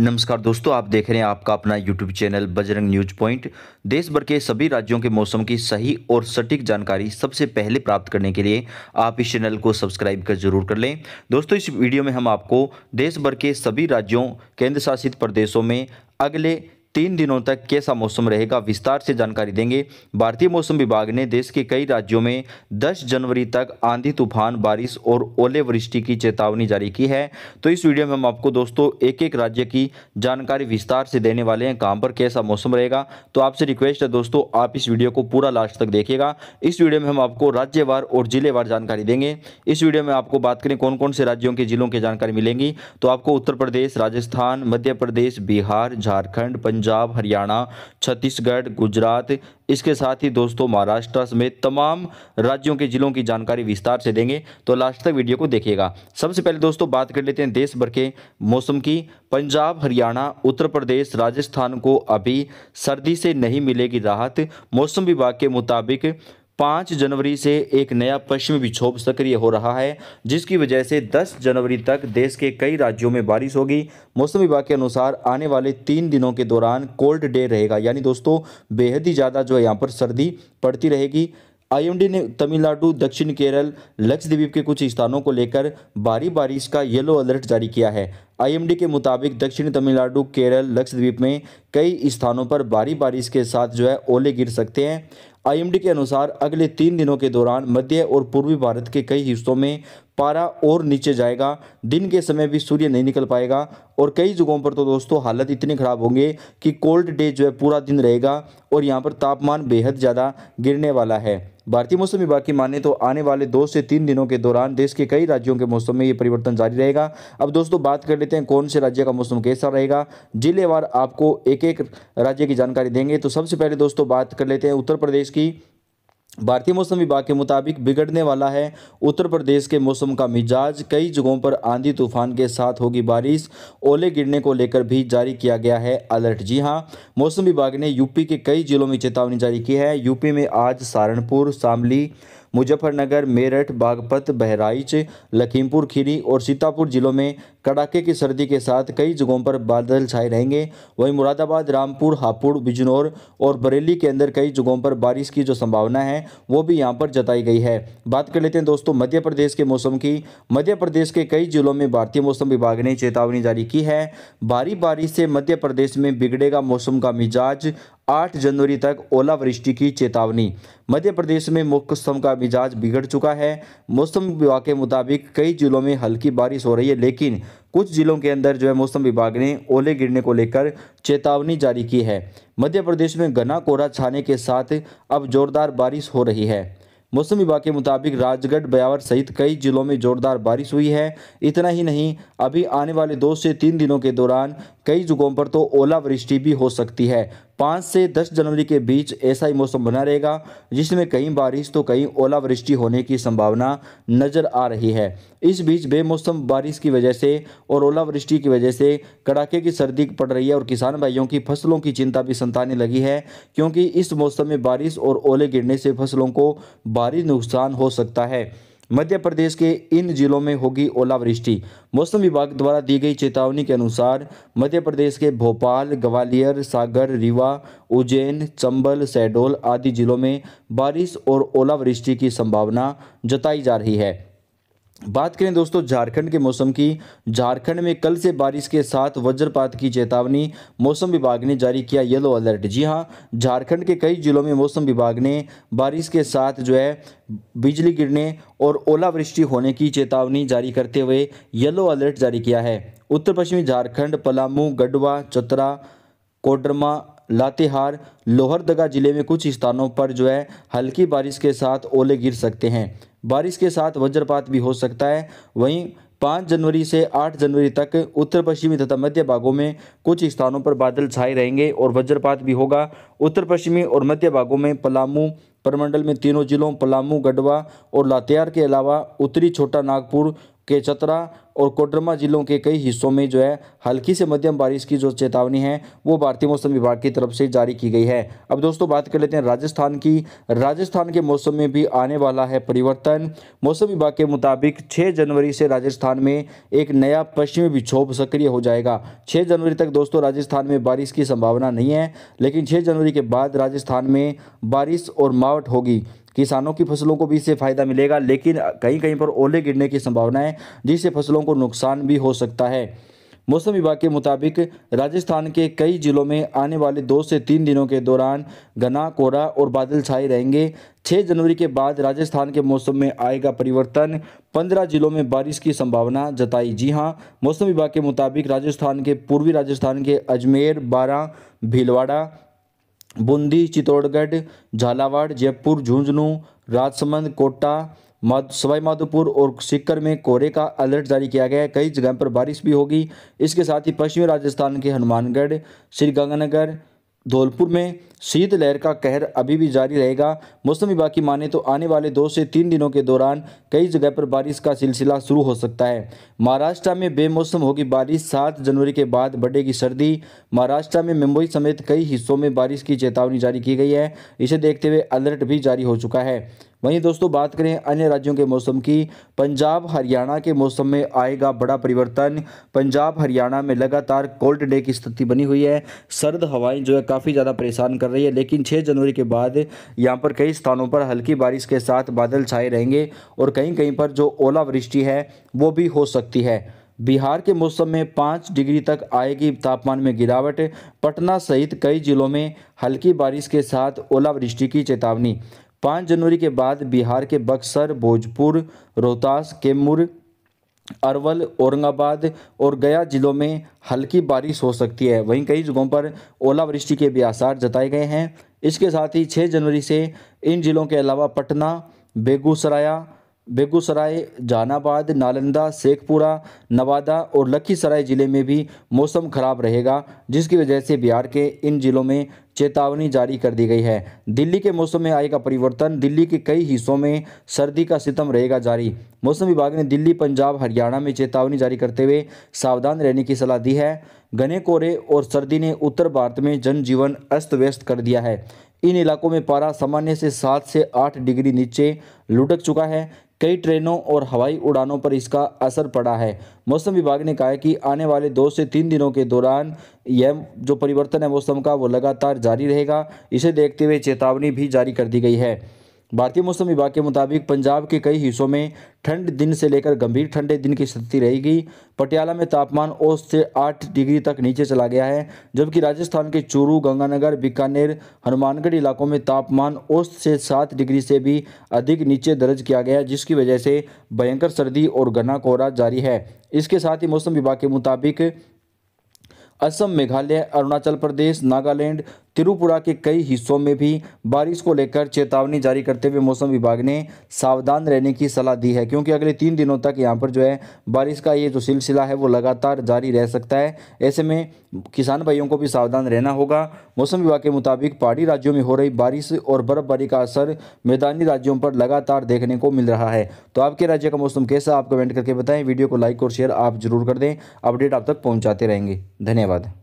नमस्कार दोस्तों आप देख रहे हैं आपका अपना YouTube channel Bajrang news point देश भर के सभी राज्यों के मौसम की सही और सटीक जानकारी सबसे पहले प्राप्त करने के लिए आप इस चैनल को सब्सक्राइब कर जरूर कर लें दोस्तों इस वीडियो में हम आपको देश भर के सभी राज्यों केंद्र शासित प्रदेशों में अगले तीन दिनों तक कैसा मौसम रहेगा विस्तार से जानकारी देंगे भारतीय मौसम विभाग ने देश के कई राज्यों में 10 जनवरी तक आंधी तूफान बारिश और ओलेवृष्टि की चेतावनी जारी की है तो इस वीडियो में हम आपको दोस्तों एक एक राज्य की जानकारी विस्तार से देने वाले हैं कहाँ पर कैसा मौसम रहेगा तो आपसे रिक्वेस्ट है दोस्तों आप इस वीडियो को पूरा लास्ट तक देखिएगा इस वीडियो में हम आपको राज्यवार और जिलेवार जानकारी देंगे इस वीडियो में आपको बात करें कौन कौन से राज्यों के जिलों की जानकारी मिलेंगी तो आपको उत्तर प्रदेश राजस्थान मध्य प्रदेश बिहार झारखंड पंजाब पंजाब हरियाणा छत्तीसगढ़ गुजरात इसके साथ ही दोस्तों महाराष्ट्र समेत तमाम राज्यों के जिलों की जानकारी विस्तार से देंगे तो लास्ट तक वीडियो को देखिएगा सबसे पहले दोस्तों बात कर लेते हैं देश भर के मौसम की पंजाब हरियाणा उत्तर प्रदेश राजस्थान को अभी सर्दी से नहीं मिलेगी राहत मौसम विभाग के मुताबिक पाँच जनवरी से एक नया पश्चिमी विक्षोभ सक्रिय हो रहा है जिसकी वजह से 10 जनवरी तक देश के कई राज्यों में बारिश होगी मौसम विभाग के अनुसार आने वाले तीन दिनों के दौरान कोल्ड डे रहेगा यानी दोस्तों बेहद ही ज़्यादा जो है यहाँ पर सर्दी पड़ती रहेगी आईएमडी ने तमिलनाडु दक्षिण केरल लक्षद्वीप के कुछ स्थानों को लेकर भारी बारिश का येलो अलर्ट जारी किया है आईएमडी के मुताबिक दक्षिणी तमिलनाडु केरल लक्षद्वीप में कई स्थानों पर भारी बारिश के साथ जो है ओले गिर सकते हैं आईएमडी के अनुसार अगले तीन दिनों के दौरान मध्य और पूर्वी भारत के कई हिस्सों में पारा और नीचे जाएगा दिन के समय भी सूर्य नहीं निकल पाएगा और कई जगहों पर तो दोस्तों हालत इतनी ख़राब होंगे कि कोल्ड डे जो है पूरा दिन रहेगा और यहाँ पर तापमान बेहद ज़्यादा गिरने वाला है भारतीय मौसम विभाग की माने तो आने वाले दो से तीन दिनों के दौरान देश के कई राज्यों के मौसम में ये परिवर्तन जारी रहेगा अब दोस्तों बात कर लेते लेते हैं कौन से राज्य का मौसम कैसा रहेगा जिलेवार आपको एक एक राज्य की जानकारी देंगे तो सबसे पहले दोस्तों बात कर लेते हैं उत्तर प्रदेश की भारतीय मौसम विभाग के मुताबिक बिगड़ने वाला है उत्तर प्रदेश के मौसम का मिजाज कई जगहों पर आंधी तूफान के साथ होगी बारिश ओले गिरने को लेकर भी जारी किया गया है अलर्ट जी हां मौसम विभाग ने यूपी के कई जिलों में चेतावनी जारी की है यूपी में आज सहारनपुर शामली मुजफ्फरनगर मेरठ बागपत बहराइच लखीमपुर खीरी और सीतापुर जिलों में कड़ाके की सर्दी के साथ कई जगहों पर बादल छाए रहेंगे वहीं मुरादाबाद रामपुर हापुड़ बिजनौर और बरेली के अंदर कई जगहों पर बारिश की जो संभावना है वो भी यहाँ पर जताई गई है बात कर लेते हैं दोस्तों मध्य प्रदेश के मौसम की मध्य प्रदेश के कई जिलों में भारतीय मौसम विभाग ने चेतावनी जारी की है भारी बारिश से मध्य प्रदेश में बिगड़ेगा मौसम का मिजाज 8 जनवरी तक ओलावृष्टि की चेतावनी मध्य प्रदेश में मौसम का मिजाज बिगड़ चुका है मौसम विभाग के मुताबिक कई जिलों में हल्की बारिश हो रही है लेकिन कुछ जिलों के अंदर जो है मौसम विभाग ने ओले गिरने को लेकर चेतावनी जारी की है मध्य प्रदेश में घना कोहरा छाने के साथ अब जोरदार बारिश हो रही है मौसम विभाग के मुताबिक राजगढ़ ब्यावर सहित कई जिलों में जोरदार बारिश हुई है इतना ही नहीं अभी आने वाले दो से तीन दिनों के दौरान कई जगहों पर तो ओलावृष्टि भी हो सकती है पाँच से दस जनवरी के बीच ऐसा ही मौसम बना रहेगा जिसमें कहीं बारिश तो कहीं ओलावृष्टि होने की संभावना नज़र आ रही है इस बीच बेमौसम बारिश की वजह से और ओलावृष्टि की वजह से कड़ाके की सर्दी पड़ रही है और किसान भाइयों की फसलों की चिंता भी संताने लगी है क्योंकि इस मौसम में बारिश और ओले गिरने से फसलों को भारी नुकसान हो सकता है मध्य प्रदेश के इन जिलों में होगी ओलावृष्टि मौसम विभाग द्वारा दी गई चेतावनी के अनुसार मध्य प्रदेश के भोपाल ग्वालियर सागर रीवा उज्जैन चंबल शहडोल आदि जिलों में बारिश और ओलावृष्टि की संभावना जताई जा रही है बात करें दोस्तों झारखंड के मौसम की झारखंड में कल से बारिश के साथ वज्रपात की चेतावनी मौसम विभाग ने जारी किया येलो अलर्ट जी हां झारखंड के कई जिलों में मौसम विभाग ने बारिश के साथ जो है बिजली गिरने और ओलावृष्टि होने की चेतावनी जारी करते हुए येलो अलर्ट जारी किया है उत्तर पश्चिमी झारखंड पलामू गढ़वा चतरा कोडरमा लातेहार लोहरदगा जिले में कुछ स्थानों पर जो है हल्की बारिश के साथ ओले गिर सकते हैं बारिश के साथ वज्रपात भी हो सकता है वहीं पाँच जनवरी से आठ जनवरी तक उत्तर पश्चिमी तथा मध्य भागों में कुछ स्थानों पर बादल छाए रहेंगे और वज्रपात भी होगा उत्तर पश्चिमी और मध्य भागों में पलामू परमंडल में तीनों जिलों पलामू गढ़वा और लातेहार के अलावा उत्तरी छोटा नागपुर के चतरा और कोडरमा जिलों के कई हिस्सों में जो है हल्की से मध्यम बारिश की जो चेतावनी है वो भारतीय मौसम विभाग की तरफ से जारी की गई है अब दोस्तों बात कर लेते हैं राजस्थान की राजस्थान के मौसम में भी आने वाला है परिवर्तन मौसम विभाग के मुताबिक 6 जनवरी से राजस्थान में एक नया पश्चिमी विक्षोभ सक्रिय हो जाएगा छः जनवरी तक दोस्तों राजस्थान में बारिश की संभावना नहीं है लेकिन छः जनवरी के बाद राजस्थान में बारिश और मावट होगी किसानों की फसलों को भी इससे फ़ायदा मिलेगा लेकिन कहीं कहीं पर ओले गिरने की संभावना है जिससे फसलों को नुकसान भी हो सकता है मौसम विभाग के मुताबिक राजस्थान के कई जिलों में आने वाले दो से तीन दिनों के दौरान घना कोहरा और बादल छाए रहेंगे 6 जनवरी के बाद राजस्थान के मौसम में आएगा परिवर्तन 15 जिलों में बारिश की संभावना जताई जी हां मौसम विभाग के मुताबिक राजस्थान के पूर्वी राजस्थान के अजमेर बारा भीलवाड़ा बूंदी चित्तौड़गढ़ झालावाड़ जयपुर झुंझुनू राजसमंद कोटा सवाई सवाईमाधोपुर और सीकर में कोहरे का अलर्ट जारी किया गया है कई जगह पर बारिश भी होगी इसके साथ ही पश्चिमी राजस्थान के हनुमानगढ़ श्रीगंगानगर धौलपुर में शीतलहर का कहर अभी भी जारी रहेगा मौसम विभाग की माने तो आने वाले दो से तीन दिनों के दौरान कई जगह पर बारिश का सिलसिला शुरू हो सकता है महाराष्ट्र में बेमौसम होगी बारिश सात जनवरी के बाद बढ़ेगी सर्दी महाराष्ट्र में मुंबई समेत कई हिस्सों में बारिश की चेतावनी जारी की गई है इसे देखते हुए अलर्ट भी जारी हो चुका है वहीं दोस्तों बात करें अन्य राज्यों के मौसम की पंजाब हरियाणा के मौसम में आएगा बड़ा परिवर्तन पंजाब हरियाणा में लगातार कोल्ड डे की स्थिति बनी हुई है सर्द हवाएं जो है काफ़ी ज़्यादा परेशान कर रही है लेकिन 6 जनवरी के बाद यहाँ पर कई स्थानों पर हल्की बारिश के साथ बादल छाए रहेंगे और कहीं कहीं पर जो ओलावृष्टि है वो भी हो सकती है बिहार के मौसम में पाँच डिग्री तक आएगी तापमान में गिरावट पटना सहित कई जिलों में हल्की बारिश के साथ ओलावृष्टि की चेतावनी पाँच जनवरी के बाद बिहार के बक्सर भोजपुर रोहतास कैमूर अरवल औरंगाबाद और गया जिलों में हल्की बारिश हो सकती है वहीं कई जगहों पर ओलावृष्टि के भी आसार जताए गए हैं इसके साथ ही 6 जनवरी से इन जिलों के अलावा पटना बेगूसराय बेगूसराय जहानाबाद नालंदा शेखपुरा नवादा और लखीसराय ज़िले में भी मौसम खराब रहेगा जिसकी वजह से बिहार के इन ज़िलों में चेतावनी जारी कर दी गई है दिल्ली के मौसम में आएगा परिवर्तन दिल्ली के कई हिस्सों में सर्दी का सितम रहेगा जारी मौसम विभाग ने दिल्ली पंजाब हरियाणा में चेतावनी जारी करते हुए सावधान रहने की सलाह दी है घने कोहरे और सर्दी ने उत्तर भारत में जनजीवन अस्त व्यस्त कर दिया है इन इलाकों में पारा सामान्य से सात से आठ डिग्री नीचे लुटक चुका है कई ट्रेनों और हवाई उड़ानों पर इसका असर पड़ा है मौसम विभाग ने कहा है कि आने वाले दो से तीन दिनों के दौरान यह जो परिवर्तन है मौसम का वो लगातार जारी रहेगा इसे देखते हुए चेतावनी भी जारी कर दी गई है भारतीय मौसम विभाग के मुताबिक पंजाब के कई हिस्सों में ठंड दिन से लेकर गंभीर ठंडे दिन की स्थिति रहेगी पटियाला में तापमान औसत से आठ डिग्री तक नीचे चला गया है जबकि राजस्थान के चूरू गंगानगर बीकानेर हनुमानगढ़ इलाकों में तापमान औसत से सात डिग्री से भी अधिक नीचे दर्ज किया गया जिसकी वजह से भयंकर सर्दी और घना कोहरा जारी है इसके साथ ही मौसम विभाग के मुताबिक असम मेघालय अरुणाचल प्रदेश नागालैंड त्रिपुरा के कई हिस्सों में भी बारिश को लेकर चेतावनी जारी करते हुए मौसम विभाग ने सावधान रहने की सलाह दी है क्योंकि अगले तीन दिनों तक यहाँ पर जो है बारिश का ये जो सिलसिला है वो लगातार जारी रह सकता है ऐसे में किसान भाइयों को भी सावधान रहना होगा मौसम विभाग के मुताबिक पहाड़ी राज्यों में हो रही बारिश और बर्फबारी का असर मैदानी राज्यों पर लगातार देखने को मिल रहा है तो आपके राज्य का मौसम कैसा आप कमेंट करके बताएं वीडियो को लाइक और शेयर आप जरूर कर दें अपडेट आप तक पहुंचाते रहेंगे धन्यवाद